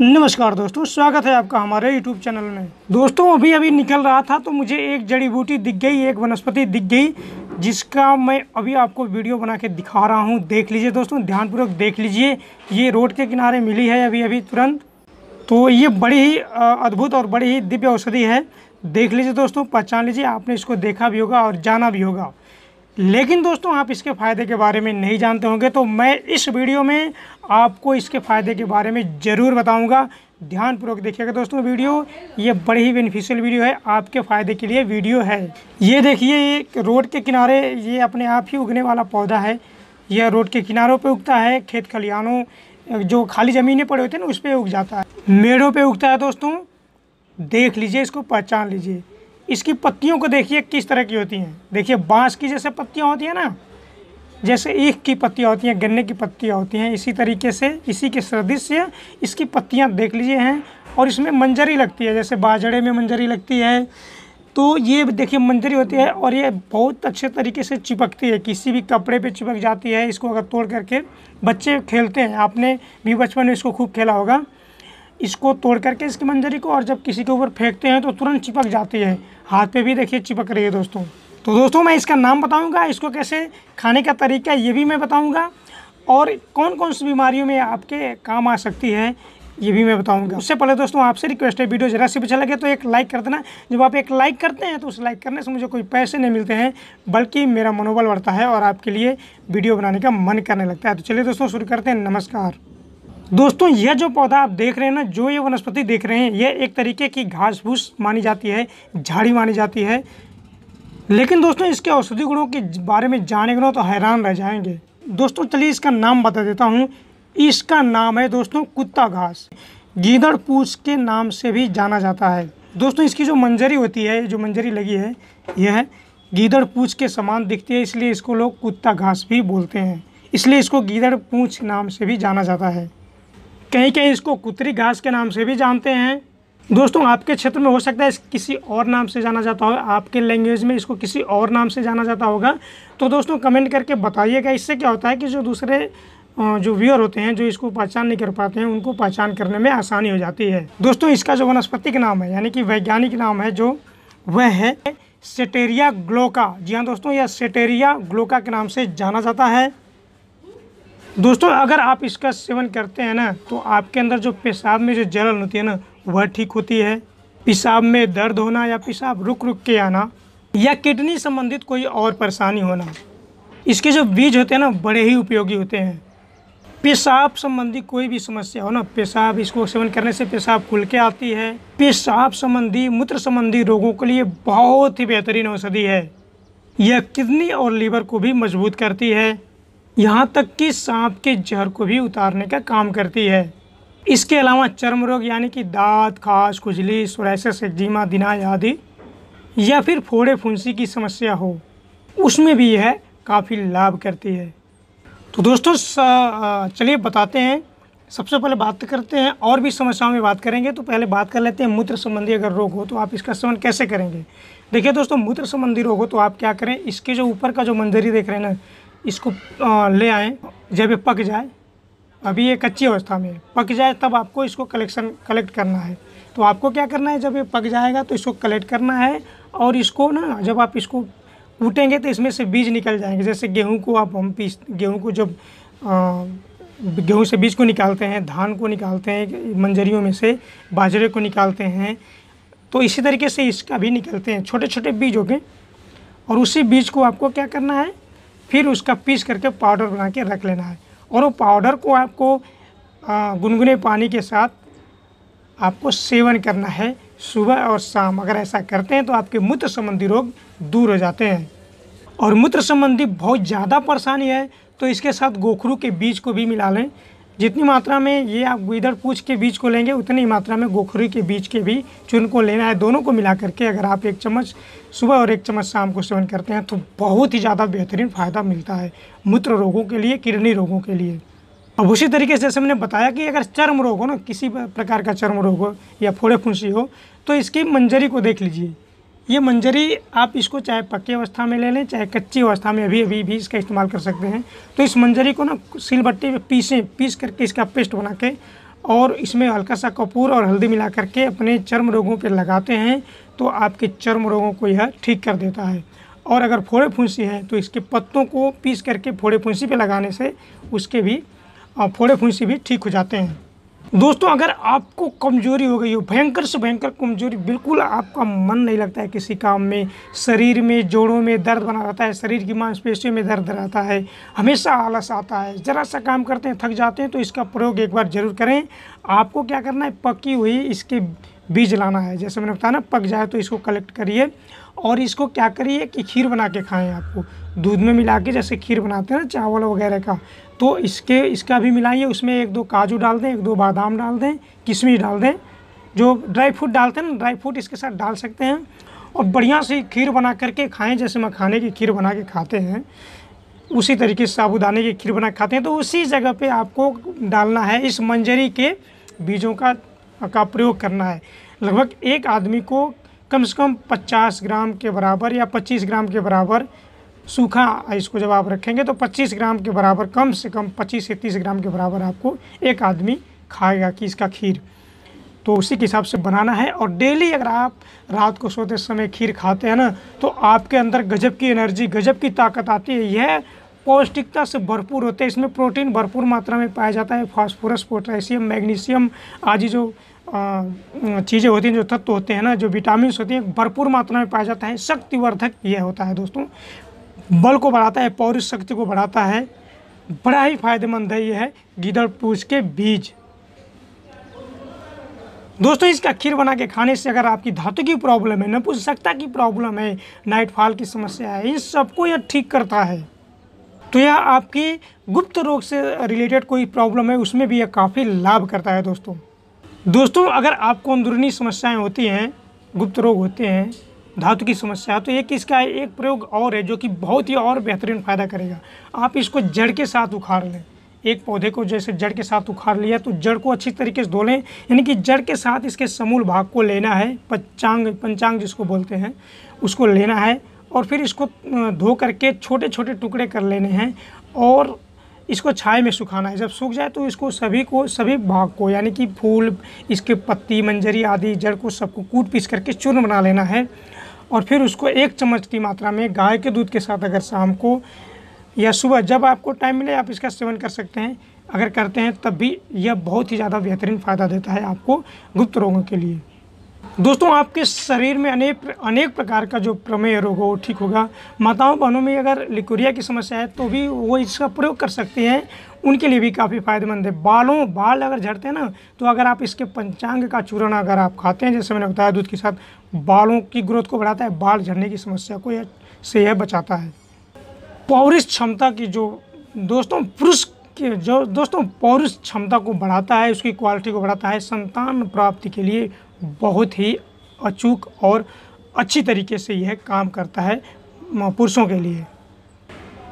नमस्कार दोस्तों स्वागत है आपका हमारे यूट्यूब चैनल में दोस्तों अभी अभी निकल रहा था तो मुझे एक जड़ी बूटी दिख गई एक वनस्पति दिख गई जिसका मैं अभी आपको वीडियो बना के दिखा रहा हूँ देख लीजिए दोस्तों ध्यानपूर्वक देख लीजिए ये रोड के किनारे मिली है अभी अभी तुरंत तो ये बड़ी ही अद्भुत और बड़ी ही दिव्य औषधि है देख लीजिए दोस्तों पहचान लीजिए आपने इसको देखा भी होगा और जाना भी होगा लेकिन दोस्तों आप इसके फ़ायदे के बारे में नहीं जानते होंगे तो मैं इस वीडियो में आपको इसके फ़ायदे के बारे में ज़रूर बताऊंगा ध्यानपूर्वक देखिएगा दोस्तों वीडियो ये बड़ी ही बेनिफिशियल वीडियो है आपके फ़ायदे के लिए वीडियो है ये देखिए ये रोड के किनारे ये अपने आप ही उगने वाला पौधा है यह रोड के किनारों पर उगता है खेत खलिहानों जो खाली ज़मीनें पड़े होते हैं ना उस पर उग जाता है मेड़ों पर उगता है दोस्तों देख लीजिए इसको पहचान लीजिए इसकी पत्तियों को देखिए किस तरह की होती हैं देखिए बांस की जैसे पत्तियाँ होती हैं ना जैसे ईख की पत्तियाँ होती हैं गन्ने की पत्तियाँ होती हैं इसी तरीके से इसी के सदृश्य इसकी पत्तियाँ देख लीजिए हैं और इसमें मंजरी लगती है जैसे बाजड़े में मंजरी लगती है तो ये देखिए मंजरी होती है और ये बहुत अच्छे तरीके से चिपकती है किसी भी कपड़े पे चिपक जाती है इसको अगर तोड़ करके बच्चे खेलते हैं आपने भी बचपन में इसको खूब खेला होगा इसको तोड़ करके इसकी मंजरी को और जब किसी के ऊपर फेंकते हैं तो तुरंत चिपक जाती है हाथ पे भी देखिए चिपक रही है दोस्तों तो दोस्तों मैं इसका नाम बताऊंगा इसको कैसे खाने का तरीका ये भी मैं बताऊंगा और कौन कौन सी बीमारियों में आपके काम आ सकती है ये भी मैं बताऊंगा उससे पहले दोस्तों आपसे रिक्वेस्ट है वीडियो जरा से भी अच्छा लगे तो एक लाइक कर देना जब आप एक लाइक करते हैं तो उस लाइक करने से मुझे कोई पैसे नहीं मिलते हैं बल्कि मेरा मनोबल बढ़ता है और आपके लिए वीडियो बनाने का मन करने लगता है तो चलिए दोस्तों शुरू करते हैं नमस्कार दोस्तों यह जो पौधा आप देख रहे हैं ना जो ये वनस्पति देख रहे हैं यह एक तरीके की घास फूस मानी जाती है झाड़ी मानी जाती है लेकिन दोस्तों इसके औषधि गुणों के बारे में जाने गुणों तो हैरान रह जाएंगे दोस्तों चलिए इसका नाम बता देता हूँ इसका नाम है दोस्तों कुत्ता घास गीदड़ पूछ के नाम से भी जाना जाता है दोस्तों इसकी जो मंजरी होती है जो मंजरी लगी है यह गीदड़ पूछ के समान दिखती है इसलिए इसको लोग कुत्ता घास भी बोलते हैं इसलिए इसको गीदड़ पूछ नाम से भी जाना जाता है कहीं कहीं इसको कुतरी घास के नाम से भी जानते हैं दोस्तों आपके क्षेत्र में हो सकता है किसी और नाम से जाना जाता हो आपके लैंग्वेज में इसको किसी और नाम से जाना जाता होगा तो दोस्तों कमेंट करके बताइएगा इससे क्या होता है कि जो दूसरे जो व्यूअर होते हैं जो इसको पहचान नहीं कर पाते हैं उनको पहचान करने में आसानी हो जाती है दोस्तों इसका जो वनस्पतिक नाम है यानी कि वैज्ञानिक नाम है जो वह है सेटेरिया ग्लोका जी हाँ दोस्तों यह सेटेरिया ग्लोका के नाम से जाना जाता है दोस्तों अगर आप इसका सेवन करते हैं ना तो आपके अंदर जो पेशाब में जो जलन होती है ना वह ठीक होती है पेशाब में दर्द होना या पेशाब रुक रुक के आना या किडनी संबंधित कोई और परेशानी होना इसके जो बीज होते हैं ना बड़े ही उपयोगी होते हैं पेशाब संबंधी कोई भी समस्या हो ना पेशाब इसको सेवन करने से पेशाब खुल के आती है पेशाब संबंधी मूत्र संबंधी रोगों के लिए बहुत ही बेहतरीन औषधि है यह किडनी और लीवर को भी मजबूत करती है यहाँ तक कि सांप के जहर को भी उतारने का काम करती है इसके अलावा चर्म रोग यानी कि दांत खास खुजली सोरैसिस एक्जिमा दिना आदि या फिर फोड़े फुंसी की समस्या हो उसमें भी यह काफ़ी लाभ करती है तो दोस्तों चलिए बताते हैं सबसे पहले बात करते हैं और भी समस्याओं में बात करेंगे तो पहले बात कर लेते हैं मूत्र संबंधी अगर रोग हो तो आप इसका सेवन कैसे करेंगे देखिए दोस्तों मूत्र संबंधी रोग हो तो आप क्या करें इसके जो ऊपर का जो मंजरी देख रहे हैं ना इसको ले आएँ जब ये पक जाए अभी ये कच्ची अवस्था में पक जाए तब आपको इसको कलेक्शन कलेक्ट करना है तो आपको क्या करना है जब ये पक जाएगा तो इसको कलेक्ट करना है और इसको ना जब आप इसको कूटेंगे तो इसमें से बीज निकल जाएंगे जैसे गेहूं को आप हम पीस गेहूं को जब गेहूं से बीज को निकालते हैं धान को निकालते हैं मंजरियों में से बाजरे को निकालते हैं तो इसी तरीके से इसका भी निकलते हैं छोटे छोटे बीज हो गए और उसी बीज को आपको क्या करना है फिर उसका पीस करके पाउडर बना के रख लेना है और वो पाउडर को आपको गुनगुने पानी के साथ आपको सेवन करना है सुबह और शाम अगर ऐसा करते हैं तो आपके मूत्र संबंधी रोग दूर हो जाते हैं और मूत्र संबंधी बहुत ज़्यादा परेशानी है तो इसके साथ गोखरू के बीज को भी मिला लें जितनी मात्रा में ये आप इधर पूछ के बीज को लेंगे उतनी मात्रा में गोखरी के बीज के भी चुन को लेना है दोनों को मिला करके अगर आप एक चम्मच सुबह और एक चम्मच शाम को सेवन करते हैं तो बहुत ही ज़्यादा बेहतरीन फ़ायदा मिलता है मूत्र रोगों के लिए किडनी रोगों के लिए अब उसी तरीके से जैसे हमने बताया कि अगर चर्म रोग हो ना किसी प्रकार का चर्म रोग हो या फोड़े फुंसी हो तो इसकी मंजरी को देख लीजिए ये मंजरी आप इसको चाहे पक्की अवस्था में ले लें चाहे कच्ची अवस्था में अभी अभी भी इसका इस्तेमाल कर सकते हैं तो इस मंजरी को ना सिलबट्टी में पीसें पीस करके इसका पेस्ट बना के और इसमें हल्का सा कपूर और हल्दी मिला करके अपने चर्म रोगों पर लगाते हैं तो आपके चर्म रोगों को यह ठीक कर देता है और अगर फोड़े फुंसी है तो इसके पत्तों को पीस करके फोड़े फुंसी पर लगाने से उसके भी फोड़े फुंसी भी ठीक हो जाते हैं दोस्तों अगर आपको कमजोरी हो गई हो भयंकर से भयंकर कमजोरी बिल्कुल आपका मन नहीं लगता है किसी काम में शरीर में जोड़ों में दर्द बना रहता है शरीर की मांसपेशियों में दर्द रहता है हमेशा आलस आता है ज़रा सा काम करते हैं थक जाते हैं तो इसका प्रयोग एक बार ज़रूर करें आपको क्या करना है पकी हुई इसके बीज लाना है जैसे मैंने बताया ना पक जाए तो इसको कलेक्ट करिए और इसको क्या करिए कि खीर बना के खाएँ आपको दूध में मिला के जैसे खीर बनाते हैं ना चावल वगैरह का तो इसके इसका भी मिलाइए उसमें एक दो काजू डाल दें एक दो बादाम डाल दें किशमिश डाल दें जो ड्राई फ्रूट डालते हैं ना ड्राई फ्रूट इसके साथ डाल सकते हैं और बढ़िया से खीर बना करके खाएं जैसे मखाने की खीर बना के खाते हैं उसी तरीके से साबुदाने की खीर बना खाते हैं तो उसी जगह पे आपको डालना है इस मंजरी के बीजों का का प्रयोग करना है लगभग एक आदमी को कम से कम 50 ग्राम के बराबर या 25 ग्राम के बराबर सूखा इसको जब आप रखेंगे तो 25 ग्राम के बराबर कम से कम 25 से 30 ग्राम के बराबर आपको एक आदमी खाएगा कि इसका खीर तो उसी के हिसाब से बनाना है और डेली अगर आप रात को सोते समय खीर खाते हैं ना तो आपके अंदर गजब की एनर्जी गजब की ताकत आती है यह पौष्टिकता से भरपूर होते हैं इसमें प्रोटीन भरपूर मात्रा में पाया जाता है फास्फोरस पोटेशियम मैग्नीशियम आदि जो चीज़ें होती हैं जो तत्व होते हैं ना जो विटामिन होती हैं भरपूर मात्रा में पाया जाता है शक्तिवर्धक यह होता है दोस्तों बल को बढ़ाता है पौर शक्ति को बढ़ाता है बड़ा ही फायदेमंद है यह है गीदड़ पूछ के बीज दोस्तों इसका खीर बना के खाने से अगर आपकी धातु की प्रॉब्लम है नपुंसकता की प्रॉब्लम है नाइटफॉल की समस्या है इन सबको यह ठीक करता है तो यह आपके गुप्त रोग से रिलेटेड कोई प्रॉब्लम है उसमें भी यह काफ़ी लाभ करता है दोस्तों दोस्तों अगर आपको अंदरूनी समस्याएं होती हैं गुप्त रोग होते हैं धातु की समस्या तो एक इसका एक प्रयोग और है जो कि बहुत ही और बेहतरीन फ़ायदा करेगा आप इसको जड़ के साथ उखाड़ लें एक पौधे को जैसे जड़ के साथ उखाड़ लिया तो जड़ को अच्छी तरीके से धो लें यानी कि जड़ के साथ इसके समूल भाग को लेना है पंचांग पंचांग जिसको बोलते हैं उसको लेना है और फिर इसको धो करके छोटे छोटे टुकड़े कर लेने हैं और इसको छाए में सुखाना है जब सूख जाए तो इसको सभी को सभी भाग को यानी कि फूल इसके पत्ती मंजरी आदि जड़ को सबको कूट पीस करके चूर्ण बना लेना है और फिर उसको एक चम्मच की मात्रा में गाय के दूध के साथ अगर शाम को या सुबह जब आपको टाइम मिले आप इसका सेवन कर सकते हैं अगर करते हैं तब भी यह बहुत ही ज़्यादा बेहतरीन फ़ायदा देता है आपको गुप्त रोगों के लिए दोस्तों आपके शरीर में अनेक अनेक प्रकार का जो प्रमेय रोग हो ठीक होगा माताओं बहनों में अगर लिकोरिया की समस्या है तो भी वो इसका प्रयोग कर सकते हैं उनके लिए भी काफ़ी फ़ायदेमंद है बालों बाल अगर झड़ते हैं ना तो अगर आप इसके पंचांग का चूरण अगर आप खाते हैं जैसे मैंने बताया दूध के साथ बालों की ग्रोथ को बढ़ाता है बाल झड़ने की समस्या को यह से यह बचाता है पौरिस क्षमता की जो दोस्तों पुरुष के जो दोस्तों पौरुष क्षमता को बढ़ाता है उसकी क्वालिटी को बढ़ाता है संतान प्राप्ति के लिए बहुत ही अचूक और अच्छी तरीके से यह काम करता है पुरुषों के लिए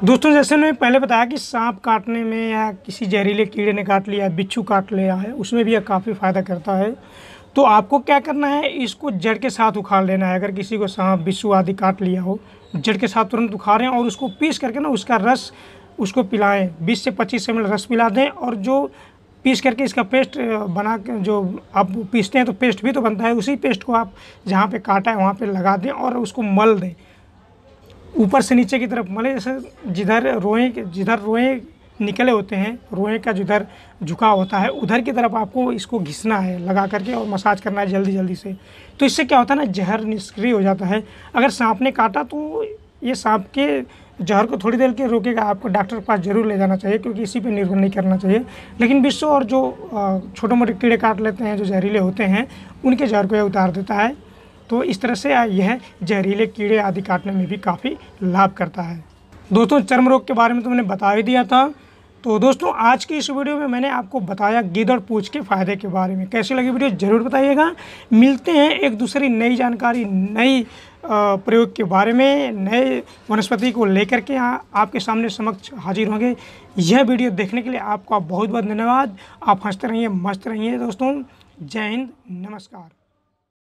दोस्तों जैसे मैंने पहले बताया कि सांप काटने में या किसी जहरीले कीड़े ने काट लिया बिच्छू काट लिया है उसमें भी यह काफ़ी फ़ायदा करता है तो आपको क्या करना है इसको जड़ के साथ उखाड़ लेना है अगर किसी को सांप बिच्छू आदि काट लिया हो जड़ के साथ तुरंत उखाड़ें और उसको पीस करके ना उसका रस उसको पिलाएँ बीस से 25 मिनट रस पिला दें और जो पीस करके इसका पेस्ट बना के जो आप पीसते हैं तो पेस्ट भी तो बनता है उसी पेस्ट को आप जहाँ पे काटा है वहाँ पे लगा दें और उसको मल दें ऊपर से नीचे की तरफ मतलब जैसे जिधर रोएं जिधर रोएं निकले होते हैं रोएं का जिधर झुकाव होता है उधर की तरफ आपको इसको घिसना है लगा करके और मसाज करना है जल्दी जल्दी से तो इससे क्या होता है ना जहर निष्क्रिय हो जाता है अगर सांप ने काटा तो ये सांप के जहर को थोड़ी देर के रोकेगा आपको डॉक्टर के पास जरूर ले जाना चाहिए क्योंकि इसी पे निर्भर नहीं करना चाहिए लेकिन विश्व और जो छोटे मोटे कीड़े काट लेते हैं जो जहरीले होते हैं उनके जहर को यह उतार देता है तो इस तरह से यह जहरीले कीड़े आदि काटने में भी काफ़ी लाभ करता है दोस्तों चर्म रोग के बारे में तो मैंने बता ही दिया था तो दोस्तों आज की इस वीडियो में मैंने आपको बताया गिदड़ और पूछ के फ़ायदे के बारे में कैसी लगी वीडियो ज़रूर बताइएगा मिलते हैं एक दूसरी नई जानकारी नई प्रयोग के बारे में नए वनस्पति को लेकर के यहाँ आपके सामने समक्ष हाजिर होंगे यह वीडियो देखने के लिए आपका बहुत बहुत धन्यवाद आप हंसते रहिए मस्त रहिए दोस्तों जय हिंद नमस्कार